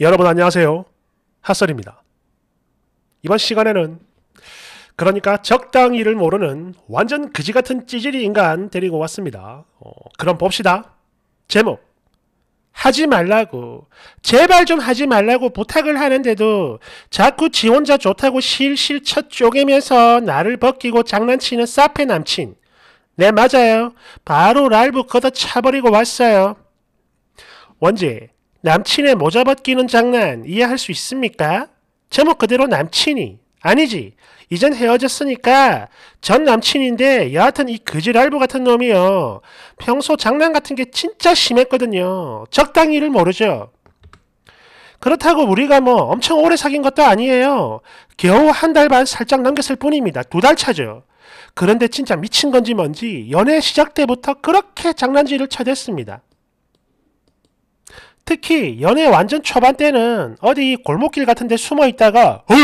여러분 안녕하세요. 핫설입니다. 이번 시간에는 그러니까 적당히를 모르는 완전 그지같은 찌질이 인간 데리고 왔습니다. 어, 그럼 봅시다. 제목 하지 말라고 제발 좀 하지 말라고 부탁을 하는데도 자꾸 지 혼자 좋다고 실실 첫 쪼개면서 나를 벗기고 장난치는 사페 남친 네 맞아요. 바로 랄부 걷어 차버리고 왔어요. 원지 남친의 모자 벗기는 장난 이해할 수 있습니까? 제목 그대로 남친이 아니지 이젠 헤어졌으니까 전 남친인데 여하튼 이그지랄부 같은 놈이요 평소 장난 같은 게 진짜 심했거든요 적당히 를 모르죠 그렇다고 우리가 뭐 엄청 오래 사귄 것도 아니에요 겨우 한 달 반 살짝 넘겼을 뿐입니다 두 달 차죠 그런데 진짜 미친 건지 뭔지 연애 시작 때부터 그렇게 장난질을 쳐댔습니다 특히 연애 완전 초반 때는 어디 골목길 같은 데 숨어 있다가 헐!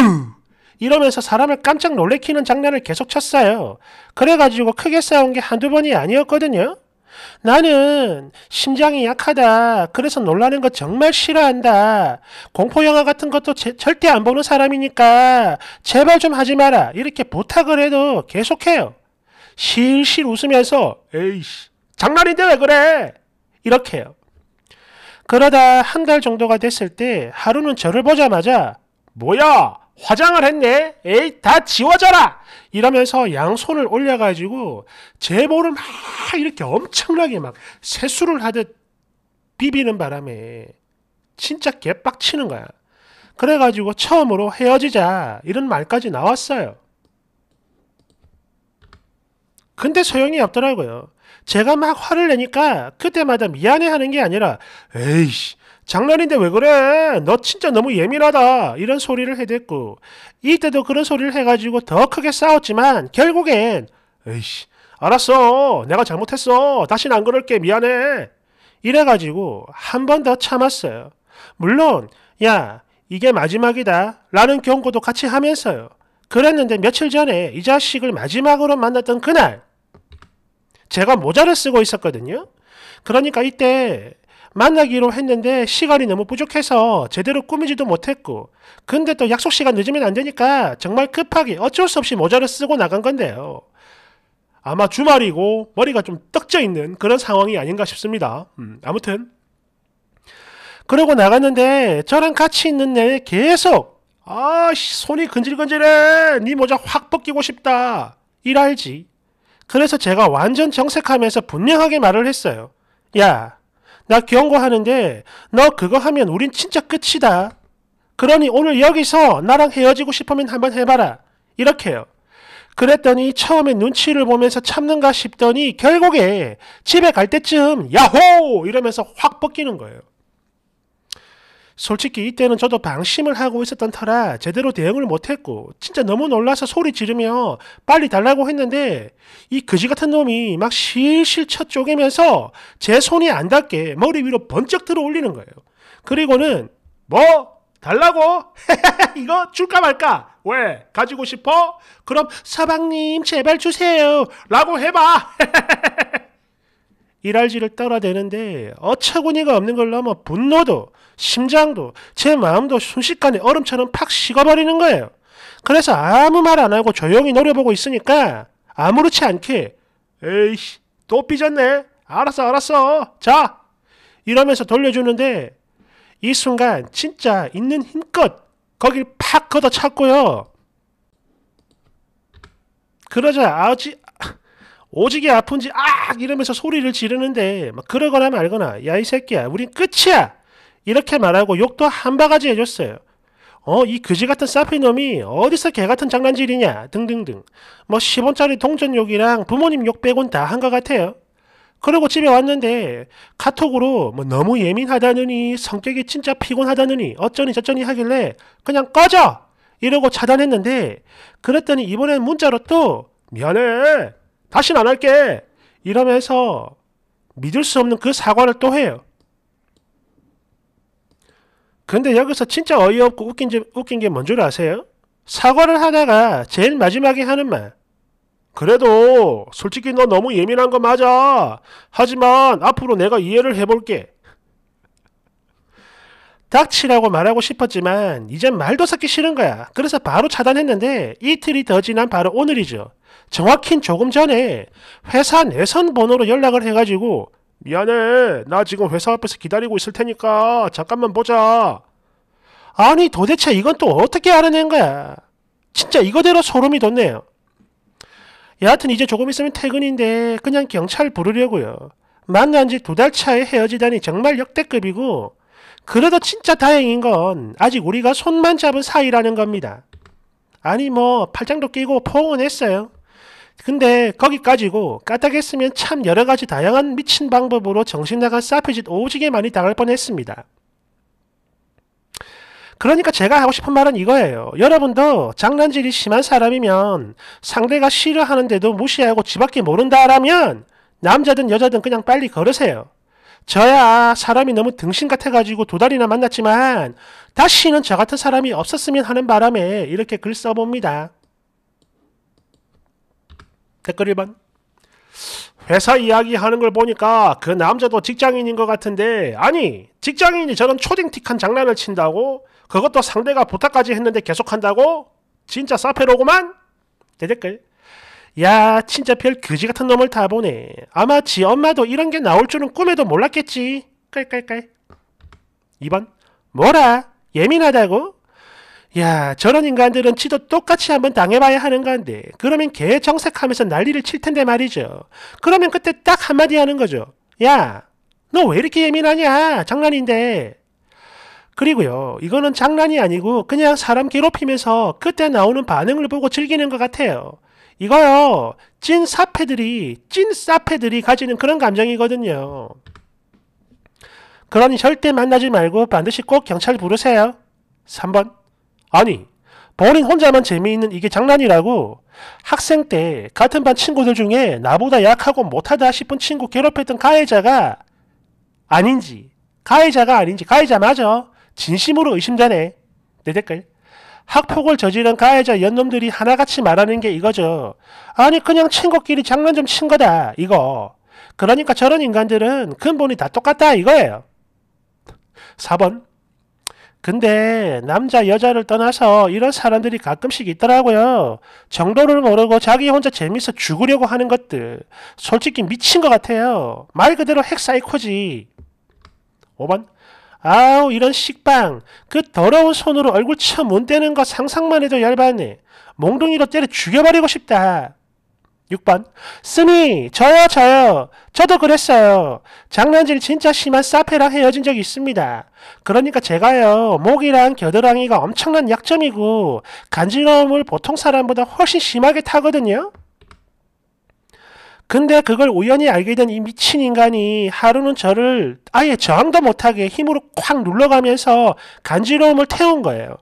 이러면서 사람을 깜짝 놀래키는 장난을 계속 쳤어요. 그래가지고 크게 싸운 게 한두 번이 아니었거든요. 나는 심장이 약하다. 그래서 놀라는 거 정말 싫어한다. 공포영화 같은 것도 제, 절대 안 보는 사람이니까 제발 좀 하지 마라. 이렇게 부탁을 해도 계속해요. 실실 웃으면서 에이씨 장난인데 왜 그래? 이렇게요. 그러다 한 달 정도가 됐을 때 하루는 저를 보자마자 뭐야 화장을 했네 에이 다 지워져라 이러면서 양손을 올려가지고 제 볼을 막 이렇게 엄청나게 막 세수를 하듯 비비는 바람에 진짜 개빡치는 거야 그래가지고 처음으로 헤어지자 이런 말까지 나왔어요 근데 소용이 없더라고요 제가 막 화를 내니까 그때마다 미안해하는 게 아니라 에이씨 장난인데 왜 그래? 너 진짜 너무 예민하다. 이런 소리를 해댔고 이때도 그런 소리를 해가지고 더 크게 싸웠지만 결국엔 에이씨 알았어 내가 잘못했어 다신 안 그럴게 미안해 이래가지고 한 번 더 참았어요. 물론 야 이게 마지막이다 라는 경고도 같이 하면서요. 그랬는데 며칠 전에 이 자식을 마지막으로 만났던 그날 제가 모자를 쓰고 있었거든요. 그러니까 이때 만나기로 했는데 시간이 너무 부족해서 제대로 꾸미지도 못했고 근데 또 약속 시간 늦으면 안 되니까 정말 급하게 어쩔 수 없이 모자를 쓰고 나간 건데요. 아마 주말이고 머리가 좀 떡져 있는 그런 상황이 아닌가 싶습니다. 음, 아무튼 그러고 나갔는데 저랑 같이 있는 내내 계속 아 손이 근질근질해 네 모자 확 벗기고 싶다 일할지 그래서 제가 완전 정색하면서 분명하게 말을 했어요. 야, 나 경고하는데 너 그거 하면 우린 진짜 끝이다. 그러니 오늘 여기서 나랑 헤어지고 싶으면 한번 해봐라. 이렇게요. 그랬더니 처음에 눈치를 보면서 참는가 싶더니 결국에 집에 갈 때쯤 야호! 이러면서 확 벗기는 거예요. 솔직히 이때는 저도 방심을 하고 있었던 터라 제대로 대응을 못했고 진짜 너무 놀라서 소리 지르며 빨리 달라고 했는데 이 그지 같은 놈이 막 실실 쳐 쪼개면서 제 손이 안 닿게 머리 위로 번쩍 들어 올리는 거예요. 그리고는 뭐 달라고? 이거 줄까 말까? 왜? 가지고 싶어? 그럼 사방님 제발 주세요 라고 해봐 일할지를 떨어대는데 어처구니가 없는 걸 넘어 분노도 심장도 제 마음도 순식간에 얼음처럼 팍 식어버리는 거예요. 그래서 아무 말 안 하고 조용히 노려보고 있으니까 아무렇지 않게 에이씨 또 삐졌네 알았어 알았어 자 이러면서 돌려주는데 이 순간 진짜 있는 힘껏 거길 팍 걷어찼고요. 그러자 아버 오지게 아픈지 악 이러면서 소리를 지르는데 막 그러거나 말거나 야 이 새끼야 우린 끝이야 이렇게 말하고 욕도 한 바가지 해줬어요. 어, 이 그지 같은 사피 놈이 어디서 개 같은 장난질이냐, 등등등. 뭐 10원짜리 동전 욕이랑 부모님 욕 빼곤 다 한 것 같아요. 그러고 집에 왔는데 카톡으로 뭐 너무 예민하다느니 성격이 진짜 피곤하다느니 어쩌니 저쩌니 하길래 그냥 꺼져! 이러고 차단했는데 그랬더니 이번엔 문자로 또 미안해! 다시는 안 할게. 이러면서 믿을 수 없는 그 사과를 또 해요. 근데 여기서 진짜 어이없고 웃긴, 웃긴 게 뭔 줄 아세요? 사과를 하다가 제일 마지막에 하는 말. 그래도 솔직히 너 너무 예민한 거 맞아. 하지만 앞으로 내가 이해를 해볼게. 닥치라고 말하고 싶었지만 이젠 말도 섞기 싫은 거야. 그래서 바로 차단했는데 이틀이 더 지난 바로 오늘이죠. 정확히 조금 전에 회사 내선 번호로 연락을 해가지고 미안해 나 지금 회사 앞에서 기다리고 있을 테니까 잠깐만 보자 아니 도대체 이건 또 어떻게 알아낸 거야 진짜 이거대로 소름이 돋네요 여하튼 이제 조금 있으면 퇴근인데 그냥 경찰 부르려고요 만난 지 두 달 차에 헤어지다니 정말 역대급이고 그래도 진짜 다행인 건 아직 우리가 손만 잡은 사이라는 겁니다. 아니 뭐 팔짱도 끼고 포옹은 했어요. 근데 거기까지고 까딱했으면 참 여러 가지 다양한 미친 방법으로 정신 나간 사피짓 오지게 많이 당할 뻔했습니다. 그러니까 제가 하고 싶은 말은 이거예요. 여러분도 장난질이 심한 사람이면 상대가 싫어하는데도 무시하고 집밖에 모른다라면 남자든 여자든 그냥 빨리 걸으세요. 저야 사람이 너무 등신 같아가지고 도달이나 만났지만 다시는 저 같은 사람이 없었으면 하는 바람에 이렇게 글 써봅니다. 댓글 1번 회사 이야기하는 걸 보니까 그 남자도 직장인인 것 같은데 아니 직장인이 저런 초딩틱한 장난을 친다고? 그것도 상대가 부탁까지 했는데 계속한다고? 진짜 사페로구만? 대댓글 야 진짜 별 그지 같은 놈을 다 보네 아마 지 엄마도 이런 게 나올 줄은 꿈에도 몰랐겠지 깔깔깔 2번 뭐라 예민하다고? 야 저런 인간들은 지도 똑같이 한번 당해봐야 하는 건데 그러면 개 정색하면서 난리를 칠 텐데 말이죠. 그러면 그때 딱 한마디 하는 거죠. 야너 왜 이렇게 예민하냐 장난인데. 그리고요 이거는 장난이 아니고 그냥 사람 괴롭히면서 그때 나오는 반응을 보고 즐기는 것 같아요. 이거요 찐 사패들이 찐 사패들이 가지는 그런 감정이거든요. 그러니 절대 만나지 말고 반드시 꼭 경찰 부르세요. 3번 아니, 버린 혼자만 재미있는 이게 장난이라고 학생 때 같은 반 친구들 중에 나보다 약하고 못하다 싶은 친구 괴롭혔던 가해자가 아닌지 가해자가 아닌지 가해자 맞아 진심으로 의심되네 내 댓글 학폭을 저지른 가해자 연놈들이 하나같이 말하는 게 이거죠 아니 그냥 친구끼리 장난 좀 친 거다 이거 그러니까 저런 인간들은 근본이 다 똑같다 이거예요 4번 근데 남자 여자를 떠나서 이런 사람들이 가끔씩 있더라고요. 정도를 모르고 자기 혼자 재밌어 죽으려고 하는 것들 솔직히 미친 것 같아요. 말 그대로 핵사이코지. 5번 아우 이런 식빵 그 더러운 손으로 얼굴 쳐문대는 거 상상만 해도 열받네. 몽둥이로 때려 죽여버리고 싶다. 6번 쓰니 저요 저요 저도 그랬어요. 장난질 진짜 심한 사페랑 헤어진 적이 있습니다. 그러니까 제가요 목이랑 겨드랑이가 엄청난 약점이고 간지러움을 보통 사람보다 훨씬 심하게 타거든요. 근데 그걸 우연히 알게 된 이 미친 인간이 하루는 저를 아예 저항도 못하게 힘으로 콱 눌러가면서 간지러움을 태운 거예요.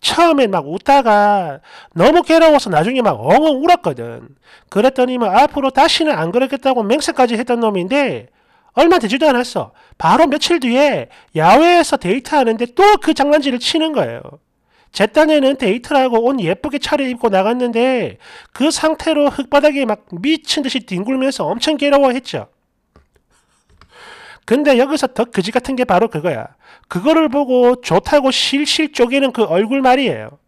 처음에 막 웃다가 너무 괴로워서 나중에 막 엉엉 울었거든. 그랬더니만 뭐 앞으로 다시는 안 그러겠다고 맹세까지 했던 놈인데 얼마 되지도 않았어. 바로 며칠 뒤에 야외에서 데이트하는데 또 그 장난질을 치는 거예요. 제 딴에는 데이트라고 옷 예쁘게 차려입고 나갔는데 그 상태로 흙바닥에 막 미친 듯이 뒹굴면서 엄청 괴로워했죠. 근데 여기서 더 그지 같은 게 바로 그거야. 그거를 보고 좋다고 실실 쪼개는 그 얼굴 말이에요.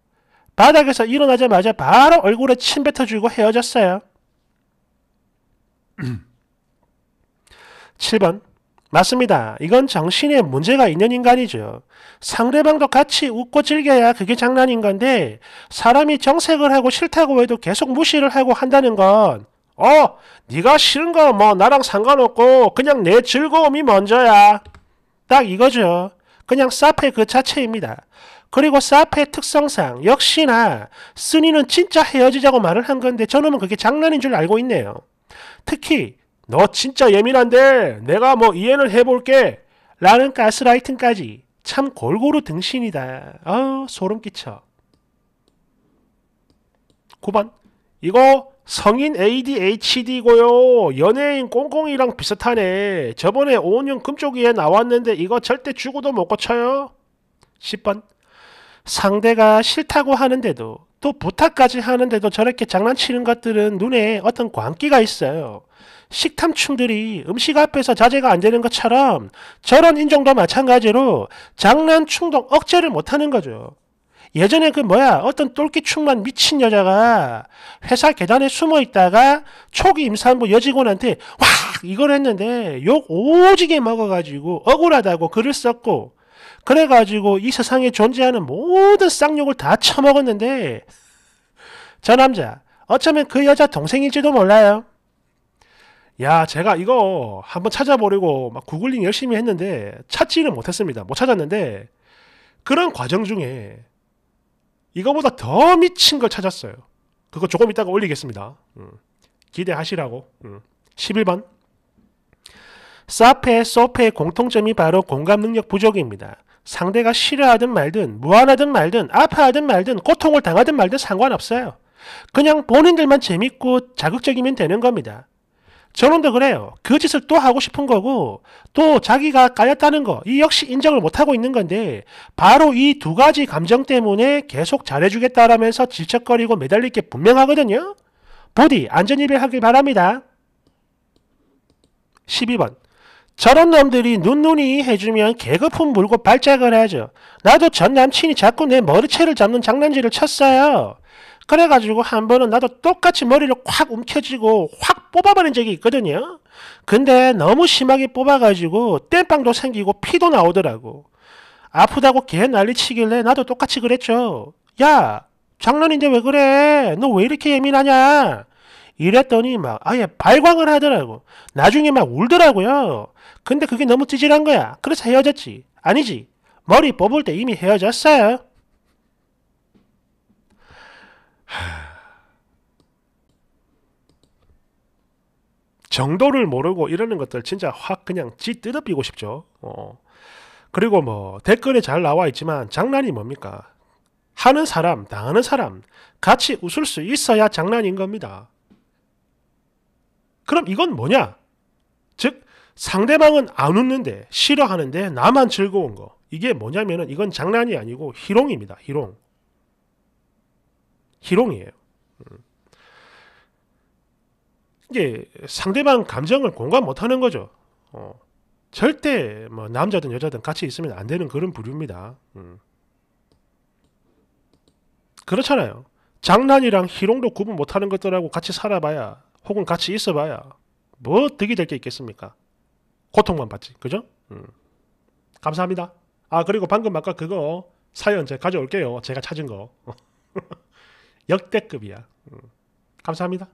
바닥에서 일어나자마자 바로 얼굴에 침 뱉어주고 헤어졌어요. 7번. 맞습니다. 이건 정신에 문제가 있는 인간이죠. 상대방도 같이 웃고 즐겨야 그게 장난인 건데 사람이 정색을 하고 싫다고 해도 계속 무시를 하고 한다는 건 어, 네가 싫은 거 뭐 나랑 상관없고 그냥 내 즐거움이 먼저야. 딱 이거죠. 그냥 사페 그 자체입니다. 그리고 사페 특성상 역시나 쓰니는 진짜 헤어지자고 말을 한 건데 저놈은 그게 장난인 줄 알고 있네요. 특히 너 진짜 예민한데 내가 뭐 이해를 해볼게 라는 가스라이팅까지 참 골고루 등신이다. 어 소름 끼쳐. 9번 이거 성인 ADHD고요. 연예인 꽁꽁이랑 비슷하네. 저번에 5년 금쪽이에 나왔는데 이거 절대 죽어도 못 고쳐요. 10번 상대가 싫다고 하는데도 또 부탁까지 하는데도 저렇게 장난치는 것들은 눈에 어떤 광기가 있어요. 식탐충들이 음식 앞에서 자제가 안 되는 것처럼 저런 인종도 마찬가지로 장난충동 억제를 못하는 거죠. 예전에 그 뭐야 어떤 똘끼충만 미친 여자가 회사 계단에 숨어 있다가 초기 임산부 여직원한테 와 이걸 했는데 욕 오지게 먹어가지고 억울하다고 글을 썼고 그래가지고 이 세상에 존재하는 모든 쌍욕을 다 처먹었는데 저 남자 어쩌면 그 여자 동생일지도 몰라요. 야 제가 이거 한번 찾아보려고 막 구글링 열심히 했는데 찾지를 못했습니다. 못 찾았는데 그런 과정 중에 이거보다 더 미친 걸 찾았어요. 그거 조금 이따가 올리겠습니다. 음. 기대하시라고. 음. 11번. 사페, 소페의 공통점이 바로 공감 능력 부족입니다. 상대가 싫어하든 말든, 무안하든 말든, 아파하든 말든, 고통을 당하든 말든 상관없어요. 그냥 본인들만 재밌고 자극적이면 되는 겁니다. 저놈도 그래요. 그 짓을 또 하고 싶은 거고 또 자기가 까였다는거 이 역시 인정을 못하고 있는 건데 바로 이 두 가지 감정 때문에 계속 잘해주겠다라면서 질척거리고 매달릴 게 분명하거든요. 부디 안전입을 하길 바랍니다. 12번 저런 놈들이 눈눈이 해주면 개거품 물고 발작을 하죠. 나도 전 남친이 자꾸 내 머리채를 잡는 장난질을 쳤어요. 그래가지고 한 번은 나도 똑같이 머리를 확 움켜쥐고 확 뽑아버린 적이 있거든요. 근데 너무 심하게 뽑아가지고 땜빵도 생기고 피도 나오더라고. 아프다고 개 난리치길래 나도 똑같이 그랬죠. 야 장난인데 왜 그래? 너 왜 이렇게 예민하냐? 이랬더니 막 아예 발광을 하더라고. 나중에 막 울더라고요. 근데 그게 너무 찌질한 거야. 그래서 헤어졌지. 아니지. 머리 뽑을 때 이미 헤어졌어요. 하... 정도를 모르고 이러는 것들 진짜 확 그냥 찌 뜯어비고 싶죠. 어. 그리고 뭐 댓글에 잘 나와 있지만 장난이 뭡니까? 하는 사람, 당하는 사람 같이 웃을 수 있어야 장난인 겁니다. 그럼 이건 뭐냐? 즉 상대방은 안 웃는데 싫어하는데 나만 즐거운 거 이게 뭐냐면은 이건 장난이 아니고 희롱입니다. 희롱. 희롱이에요. 음. 이게 상대방 감정을 공감 못하는 거죠. 어, 절대 뭐 남자든 여자든 같이 있으면 안 되는 그런 부류입니다. 음. 그렇잖아요. 장난이랑 희롱도 구분 못하는 것들하고 같이 살아봐야 혹은 같이 있어봐야 뭐 득이 될 게 있겠습니까? 고통만 받지, 그죠? 음. 감사합니다. 아 그리고 방금 아까 그거 사연 제가 가져올게요. 제가 찾은 거. 역대급이야. 음. 감사합니다.